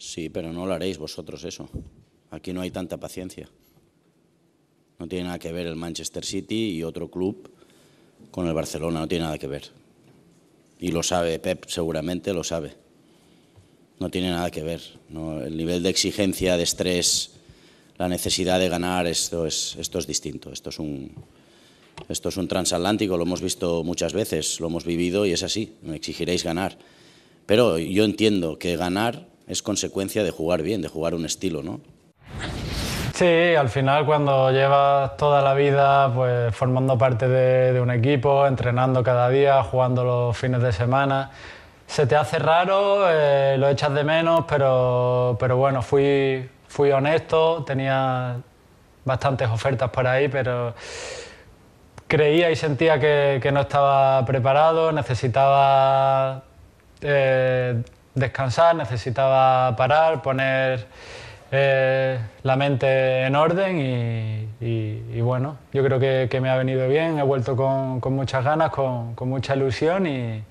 Sí, pero no lo haréis vosotros eso. Aquí no hay tanta paciencia. No tiene nada que ver el Manchester City y otro club con el Barcelona, no tiene nada que ver. Y lo sabe Pep, seguramente lo sabe. No tiene nada que ver. el nivel de exigencia, de estrés, la necesidad de ganar, esto es, esto es distinto. Esto es, un, esto es un transatlántico, lo hemos visto muchas veces, lo hemos vivido y es así. Me exigiréis ganar. Pero yo entiendo que ganar es consecuencia de jugar bien, de jugar un estilo, ¿no? Sí, al final cuando llevas toda la vida pues, formando parte de, un equipo, entrenando cada día, jugando los fines de semana, se te hace raro, eh, lo echas de menos, pero, pero bueno, fui, fui honesto, tenía bastantes ofertas por ahí, pero creía y sentía que, que no estaba preparado, necesitaba eh, descansar, necesitaba parar, poner eh, la mente en orden y, bueno, yo creo que, me ha venido bien, he vuelto con, muchas ganas, con, mucha ilusión y,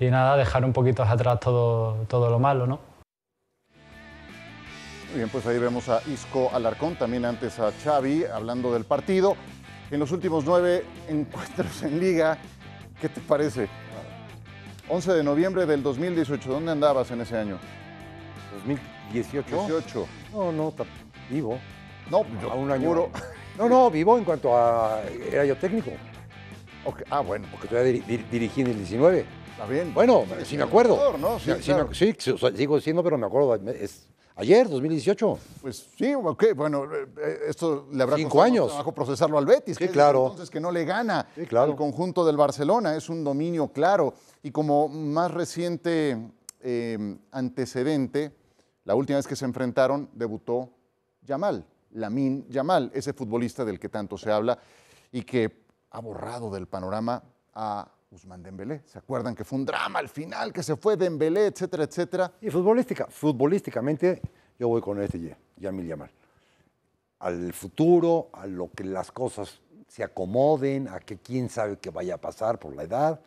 nada, dejar un poquito atrás todo, lo malo, ¿no? Muy bien, pues ahí vemos a Isco Alarcón, también antes a Xavi, hablando del partido. En los últimos nueve encuentros en liga, ¿qué te parece? 11 de noviembre del 2018. ¿Dónde andabas en ese año? 2018. 18. No, no, vivo. No, yo a un año. No, no, vivo en cuanto a. Era yo técnico. Ah, bueno. Porque todavía dirigí en el 19. Está bien. Bueno, sí, me acuerdo. Sí, sigo siendo, pero me acuerdo. Es, Ayer, 2018. Pues sí, ok, bueno, eh, eh, esto le habrá Cinco años. bajo procesarlo al Betis, que entonces que no le gana el conjunto del Barcelona, es un dominio claro. Y como más reciente em, antecedente, la última vez que se enfrentaron debutó Yamal, Lamin Yamal, ese futbolista del que tanto se habla y que ha borrado del panorama a Guzmán Dembélé. ¿Se acuerdan que fue un drama al final, que se fue Dembélé, etcétera, etcétera? Y futbolística, futbolísticamente yo voy con este ya, Yamil Yamal. Al futuro, a lo que las cosas se acomoden, a que quién sabe qué vaya a pasar por la edad.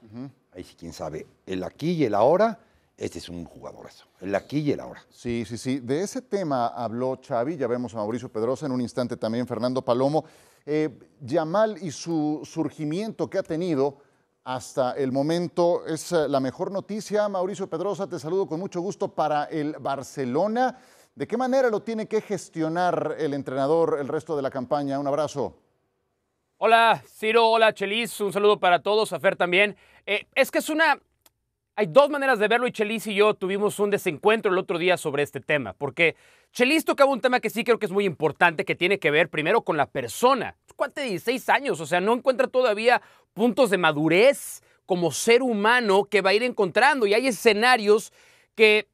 Ahí sí, quién sabe. El aquí y el ahora, este es un jugador eso. El aquí y el ahora. Sí, sí, sí. De ese tema habló Xavi, ya vemos a Mauricio Pedrosa en un instante también, Fernando Palomo. Eh, Yamal y su surgimiento que ha tenido hasta el momento es eh, la mejor noticia. Mauricio Pedrosa, te saludo con mucho gusto para el Barcelona. ¿De qué manera lo tiene que gestionar el entrenador el resto de la campaña? Un abrazo. Hola Ciro, hola Chelis, un saludo para todos, a Fer también. Eh, es que es una... Hay dos maneras de verlo y Chelis y yo tuvimos un desencuentro el otro día sobre este tema, porque Chelis tocaba un tema que sí creo que es muy importante, que tiene que ver primero con la persona. Cuate de 16 años, o sea, no encuentra todavía puntos de madurez como ser humano que va a ir encontrando y hay escenarios que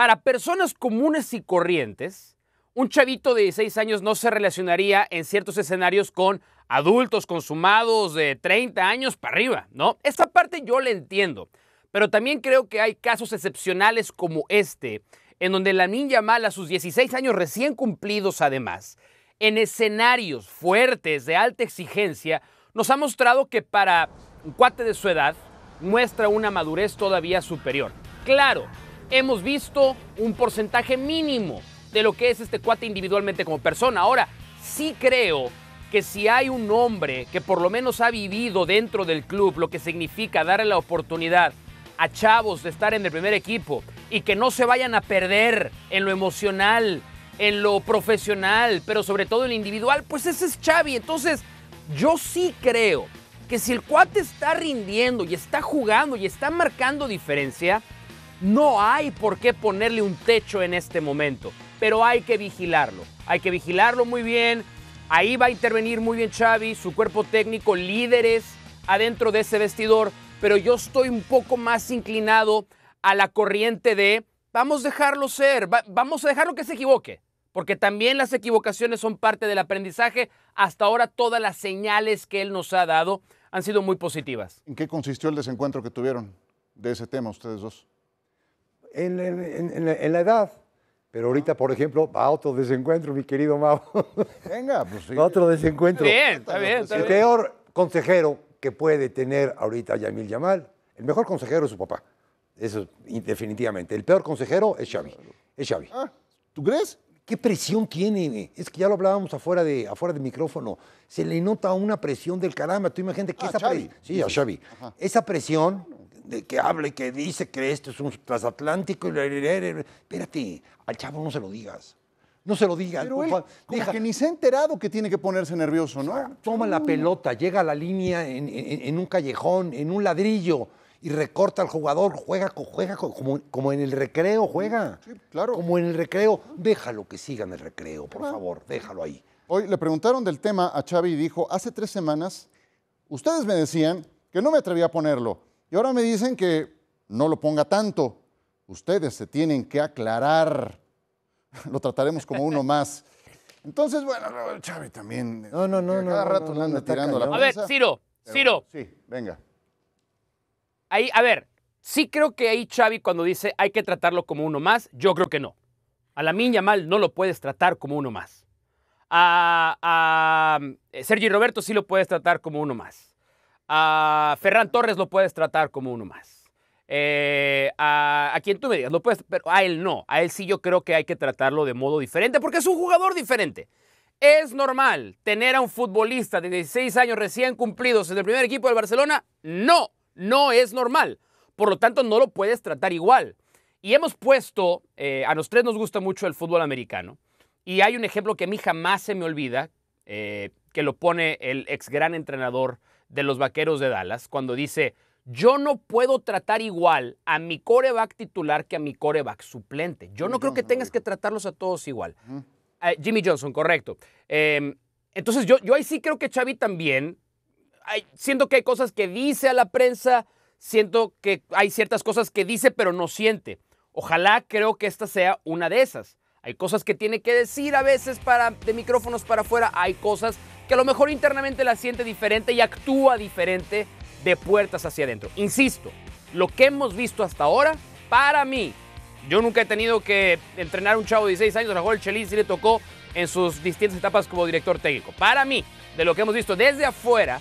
para personas comunes y corrientes, un chavito de 16 años no se relacionaría en ciertos escenarios con adultos consumados de 30 años para arriba, ¿no? Esta parte yo la entiendo, pero también creo que hay casos excepcionales como este, en donde la niña mala, sus 16 años recién cumplidos además, en escenarios fuertes de alta exigencia, nos ha mostrado que para un cuate de su edad muestra una madurez todavía superior. Claro, hemos visto un porcentaje mínimo de lo que es este cuate individualmente como persona. Ahora, sí creo que si hay un hombre que por lo menos ha vivido dentro del club lo que significa darle la oportunidad a chavos de estar en el primer equipo y que no se vayan a perder en lo emocional, en lo profesional, pero sobre todo en lo individual, pues ese es Chavi. Entonces, yo sí creo que si el cuate está rindiendo y está jugando y está marcando diferencia, no hay por qué ponerle un techo en este momento, pero hay que vigilarlo. Hay que vigilarlo muy bien. Ahí va a intervenir muy bien Xavi, su cuerpo técnico, líderes adentro de ese vestidor, pero yo estoy un poco más inclinado a la corriente de vamos a dejarlo ser, vamos a dejarlo que se equivoque, porque también las equivocaciones son parte del aprendizaje. Hasta ahora todas las señales que él nos ha dado han sido muy positivas. ¿En qué consistió el desencuentro que tuvieron de ese tema ustedes dos? en, la edad. Pero ahorita, por ejemplo, a otro desencuentro, mi querido Mau. Venga, pues sí. Otro desencuentro. Bien, está bien. el peor consejero que puede tener ahorita Yamil Yamal, el mejor consejero es su papá. Eso, definitivamente. El peor consejero es Xavi. Es Xavi. Ah, ¿Tú crees? ¿Qué presión tiene? Es que ya lo hablábamos afuera de, afuera del micrófono. Se le nota una presión del caramba. Tú imagínate que ah, esa presión. Sí, a Xavi. Esa presión de que habla y que dice que esto es un transatlántico y espérate, al chavo no se lo digas. No se lo digas. Pero que ni se ha enterado que tiene que ponerse nervioso, ¿no? Toma la pelota, llega a la línea en, un callejón, en un ladrillo y recorta al jugador, juega, juega como, en el recreo, juega. claro. Como en el recreo, déjalo que siga el recreo, por favor, déjalo ahí. Hoy le preguntaron del tema a Chavi y dijo, hace tres semanas, ustedes me decían que no me atrevía a ponerlo. Y ahora me dicen que no lo ponga tanto. Ustedes se tienen que aclarar. Lo trataremos como uno más. Entonces, bueno, Chávez también. No, no, no. Eh, cada rato anda tirando la cabeza. A ver, Ciro, Ciro. Sí, venga. Ahí, a ver, sí creo que ahí Xavi cuando dice hay que tratarlo como uno más, yo creo que no. A la miña mal no lo puedes tratar como uno más. A, a eh, Sergi Roberto sí lo puedes tratar como uno más. A Ferran Torres lo puedes tratar como uno más. Eh, a, quien tú me digas, lo puedes, pero a él no. A él sí yo creo que hay que tratarlo de modo diferente porque es un jugador diferente. ¿Es normal tener a un futbolista de 16 años recién cumplidos en el primer equipo del Barcelona? No, no es normal. Por lo tanto, no lo puedes tratar igual. Y hemos puesto, eh, a los tres nos gusta mucho el fútbol americano, y hay un ejemplo que a mí jamás se me olvida, eh, que lo pone el ex gran entrenador de los Vaqueros de Dallas cuando dice, yo no puedo tratar igual a mi coreback titular que a mi coreback suplente. Yo no, creo que tengas que tratarlos a todos igual. Ah, Jimmy Johnson, correcto. Em, entonces yo, yo ahí sí creo que Xavi también, siento que hay cosas que dice a la prensa, siento que hay ciertas cosas que dice pero no siente. Ojalá creo que esta sea una de esas. Hay cosas que tiene que decir a veces para, de micrófonos para afuera, hay cosas que a lo mejor internamente la siente diferente y actúa diferente de puertas hacia adentro. Insisto, lo que hemos visto hasta ahora, para mí, yo nunca he tenido que entrenar a un chavo de 16 años, a el Chelis sí le tocó en sus distintas etapas como director técnico. Para mí, de lo que hemos visto desde afuera,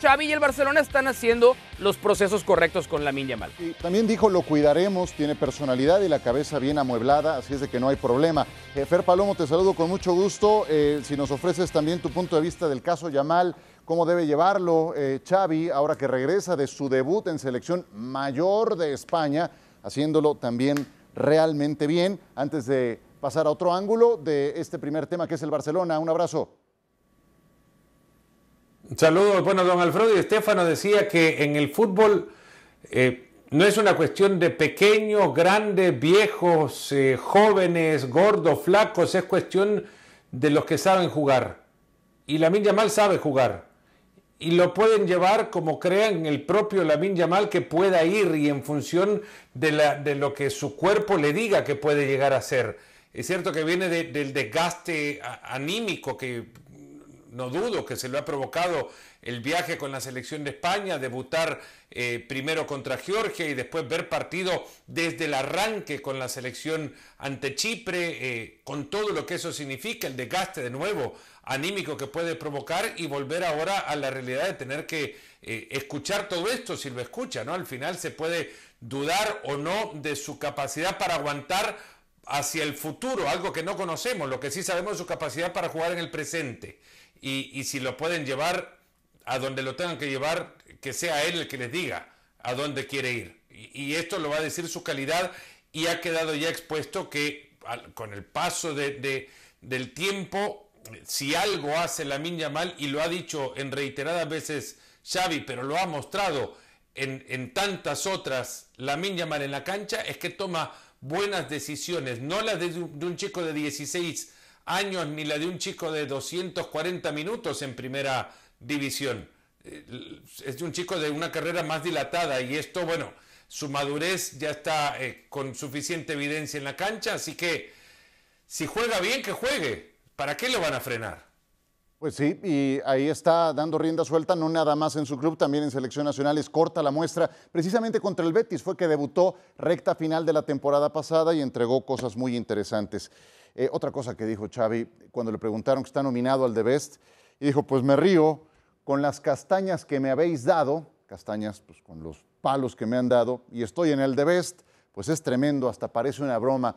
Xavi y el Barcelona están haciendo los procesos correctos con la Yamal. también dijo, lo cuidaremos, tiene personalidad y la cabeza bien amueblada, así es de que no hay problema. Eh, Fer Palomo, te saludo con mucho gusto. Eh, si nos ofreces también tu punto de vista del caso Yamal, cómo debe llevarlo eh, Xavi ahora que regresa de su debut en selección mayor de España, haciéndolo también realmente bien, antes de pasar a otro ángulo de este primer tema que es el Barcelona. Un abrazo. Saludos. Bueno, don Alfredo y Estefano decía que en el fútbol eh, no es una cuestión de pequeños, grandes, viejos, eh, jóvenes, gordos, flacos, es cuestión de los que saben jugar. Y Lamin Yamal sabe jugar. Y lo pueden llevar como crean el propio Lamin Yamal que pueda ir y en función de, lo que su cuerpo le diga que puede llegar a ser. Es cierto que viene del desgaste anímico que no dudo que se lo ha provocado el viaje con la selección de España, debutar eh, primero contra Georgia y después ver partido desde el arranque con la selección ante Chipre, eh, con todo lo que eso significa, el desgaste de nuevo anímico que puede provocar y volver ahora a la realidad de tener que eh, escuchar todo esto, si lo escucha, ¿no? Al final se puede dudar o no de su capacidad para aguantar hacia el futuro, algo que no conocemos, lo que sí sabemos es su capacidad para jugar en el presente y, si lo pueden llevar a donde lo tengan que llevar, que sea él el que les diga a dónde quiere ir. Y, esto lo va a decir su calidad y ha quedado ya expuesto que con el paso del tiempo, si algo hace la minya mal, y lo ha dicho en reiteradas veces Xavi, pero lo ha mostrado en, tantas otras la minya mal en la cancha, es que toma buenas decisiones, no las de, de un chico de 16 años ni la de un chico de 240 minutos en primera división. Eh, es de un chico de una carrera más dilatada y esto, bueno, su madurez ya está eh, con suficiente evidencia en la cancha, así que si juega bien, que juegue. ¿Para qué lo van a frenar? Pues sí, y ahí está dando rienda suelta, no nada más en su club, también en selección nacional es corta la muestra. Precisamente contra el Betis fue que debutó recta final de la temporada pasada y entregó cosas muy interesantes. Eh, otra cosa que dijo Xavi cuando le preguntaron que está nominado al de Best, y dijo, pues me río con las castañas que me habéis dado, castañas pues con los palos que me han dado, y estoy en el de Best, pues es tremendo, hasta parece una broma.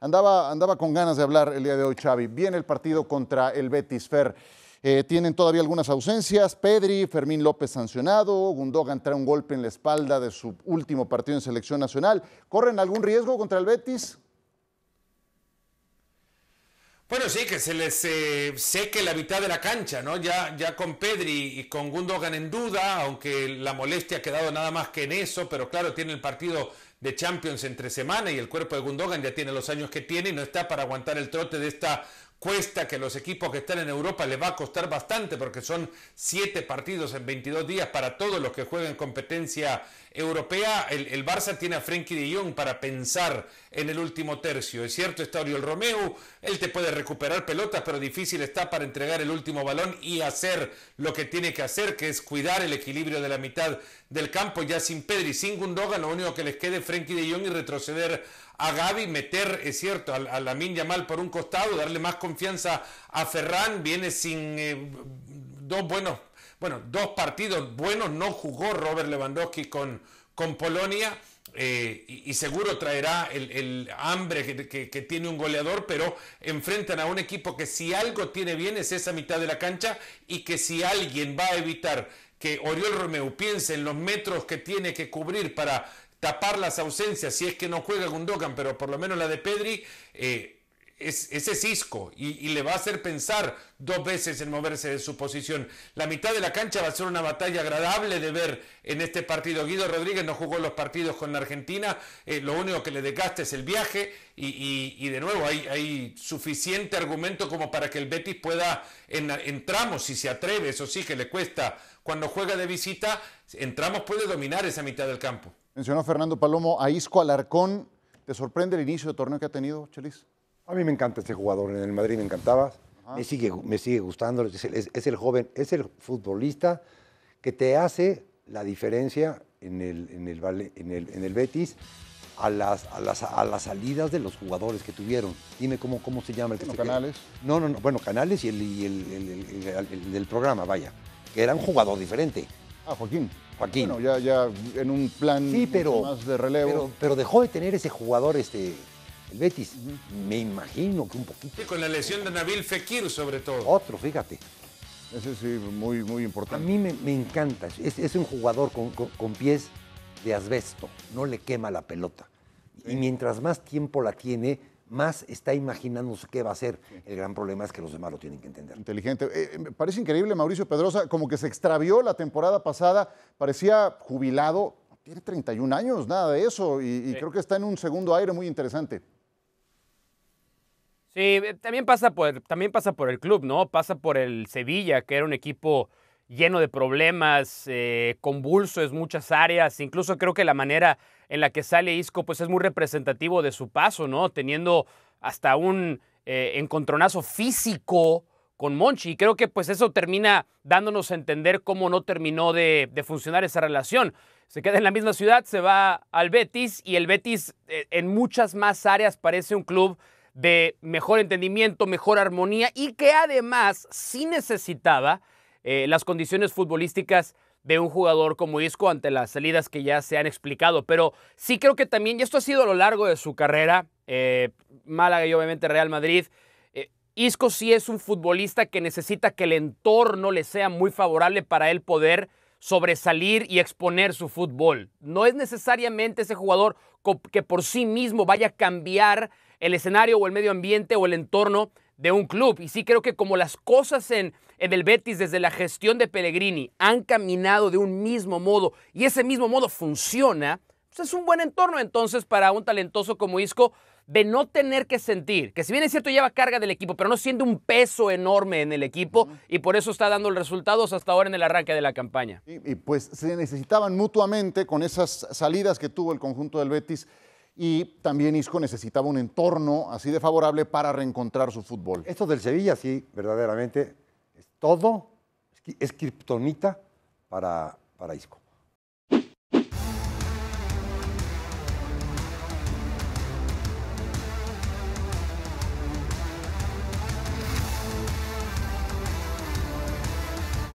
Andaba, andaba con ganas de hablar el día de hoy Xavi. Viene el partido contra el Betis Fer. Eh, tienen todavía algunas ausencias. Pedri, Fermín López sancionado, Gundogan trae un golpe en la espalda de su último partido en selección nacional. ¿Corren algún riesgo contra el Betis? Bueno, sí, que se les eh, seque la mitad de la cancha, ¿no? Ya, ya con Pedri y con Gundogan en duda, aunque la molestia ha quedado nada más que en eso, pero claro, tiene el partido de Champions entre semana y el cuerpo de Gundogan ya tiene los años que tiene y no está para aguantar el trote de esta cuesta que los equipos que están en Europa les va a costar bastante porque son siete partidos en 22 días para todos los que juegan competencia europea, el, Barça tiene a Frenkie de Jong para pensar en el último tercio. Es cierto, está Oriol Romeu, él te puede recuperar pelotas, pero difícil está para entregar el último balón y hacer lo que tiene que hacer, que es cuidar el equilibrio de la mitad del campo, ya sin Pedri, sin Gundogan, lo único que les quede es Frenkie de Jong y retroceder a Gaby, meter, es cierto, a, la Lamin mal por un costado, darle más confianza a Ferran, viene sin eh, dos buenos bueno, dos partidos buenos no jugó Robert Lewandowski con, con Polonia. Eh, y, seguro traerá el, hambre que, tiene un goleador, pero enfrentan a un equipo que si algo tiene bien es esa mitad de la cancha y que si alguien va a evitar que Oriol Romeu piense en los metros que tiene que cubrir para tapar las ausencias, si es que no juega Gundogan, pero por lo menos la de Pedri, eh, ese cisco y, y, le va a hacer pensar dos veces en moverse de su posición. La mitad de la cancha va a ser una batalla agradable de ver en este partido. Guido Rodríguez no jugó los partidos con la Argentina, eh, lo único que le desgasta es el viaje y, de nuevo hay, suficiente argumento como para que el Betis pueda en, si se atreve, eso sí que le cuesta cuando juega de visita, entramos puede dominar esa mitad del campo. Mencionó Fernando Palomo a Isco Alarcón. ¿Te sorprende el inicio de torneo que ha tenido, Chelis? A mí me encanta ese jugador, en el Madrid me encantaba, me sigue, me sigue gustando, es, el joven, es el futbolista que te hace la diferencia en el, en el, en el, Betis a las, a las, salidas de los jugadores que tuvieron. Dime cómo, cómo se llama el que Canales. No, no, no, bueno, Canales y el, el, del programa, vaya, que era un jugador diferente. Ah, Joaquín. Joaquín. Bueno, ya, ya en un plan más de relevo. Pero, pero, dejó de tener ese jugador este, el Betis. Me imagino que un poquito. con la lesión de Nabil Fekir, sobre todo. Otro, fíjate. Ese sí, muy, muy importante. A mí me, encanta. Es, un jugador con, pies de asbesto. No le quema la pelota. Y mientras más tiempo la tiene, más está imaginándose qué va a hacer. El gran problema es que los demás lo tienen que entender. Inteligente. Eh, eh, me parece increíble, Mauricio Pedrosa, como que se extravió la temporada pasada. Parecía jubilado, tiene 31 años, nada de eso, y, creo que está en un segundo aire muy interesante. Sí, eh, también pasa, por, también pasa por el club, ¿no? Pasa por el Sevilla, que era un equipo lleno de problemas, convulsos eh, convulso en muchas áreas. Incluso creo que la manera en la que sale Isco pues es muy representativo de su paso, ¿no? Teniendo hasta un eh, encontronazo físico con Monchi. Y creo que pues eso termina dándonos a entender cómo no terminó de, funcionar esa relación. Se queda en la misma ciudad, se va al Betis y el Betis en muchas más áreas parece un club de mejor entendimiento, mejor armonía y que además sí necesitaba eh, las condiciones futbolísticas de un jugador como Isco ante las salidas que ya se han explicado. Pero sí creo que también, y esto ha sido a lo largo de su carrera, eh, Málaga y obviamente Real Madrid, eh, Isco sí es un futbolista que necesita que el entorno le sea muy favorable para él poder sobresalir y exponer su fútbol. No es necesariamente ese jugador que por sí mismo vaya a cambiar el escenario o el medio ambiente o el entorno de un club. Y sí creo que como las cosas en, en, el Betis desde la gestión de Pellegrini han caminado de un mismo modo y ese mismo modo funciona, pues es un buen entorno entonces para un talentoso como Isco de no tener que sentir, que si bien es cierto lleva carga del equipo, pero no siente un peso enorme en el equipo y por eso está dando resultados hasta ahora en el arranque de la campaña. y pues se necesitaban mutuamente con esas salidas que tuvo el conjunto del Betis y también Isco necesitaba un entorno así de favorable para reencontrar su fútbol. Esto del Sevilla, sí, verdaderamente, es todo, es kriptonita para, para Isco.